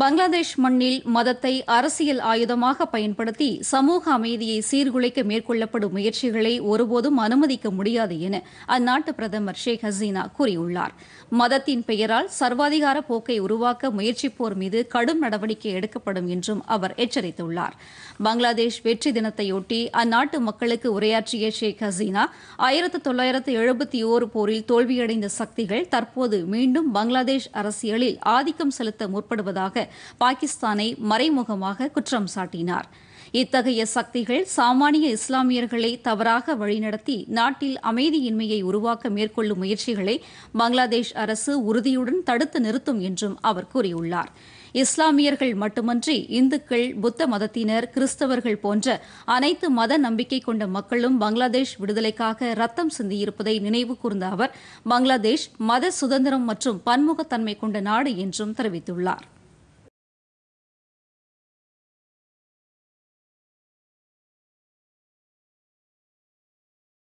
பங்களாதேஷ் மண்ணில் மதத்தை அரசியல் ஆயுதமாக பயன்படுத்தி சமூக அமைதியை சீர்குலைக்க மேற்கொள்ளப்படும் முயற்சிகளை ஒருபோதும் அனுமதிக்க முடியாது என அந்நாட்டு பிரதமர் ஷேக் ஹசீனா கூறியுள்ளார் மதத்தின் பெயரால் சர்வாதிகார போக்கை உருவாக்க முயற்சிப்போர் மீது கடும் நடவடிக்கை எடுக்கப்படும் என்றும் அவர் எச்சரித்துள்ளார் பங்களாதேஷ் வெற்றி தினத்தையொட்டி அந்நாட்டு மக்களுக்கு உரையாற்றிய ஷேக் ஹசீனா ஆயிரத்து தொள்ளாயிரத்து எழுபத்தி ஓரு போரில் தோல்வியடைந்த சக்திகள் தற்போது மீண்டும் பங்களாதேஷ் அரசியலில் ஆதிக்கம் செலுத்த முற்படுவதாக பாகிஸ்தானை மறைமுகமாக குற்றம் சாட்டினார் இத்தகைய சக்திகள் சாமானிய இஸ்லாமியர்களை தவறாக வழிநடத்தி நாட்டில் அமைதியின்மையை உருவாக்க மேற்கொள்ளும் முயற்சிகளை பங்களாதேஷ் அரசு உறுதியுடன் தடுத்து நிறுத்தும் என்றும் அவர் கூறியுள்ளார் இஸ்லாமியர்கள் மட்டுமன்றி இந்துக்கள் புத்த மதத்தினர் கிறிஸ்தவர்கள் போன்ற அனைத்து மத நம்பிக்கை கொண்ட மக்களும் பங்களாதேஷ் விடுதலைக்காக ரத்தம் சிந்தியிருப்பதை நினைவு கூர்ந்த அவர் பங்களாதேஷ் மத சுதந்திரம் மற்றும் பன்முகத்தன்மை கொண்ட நாடு என்றும் தெரிவித்துள்ளாா்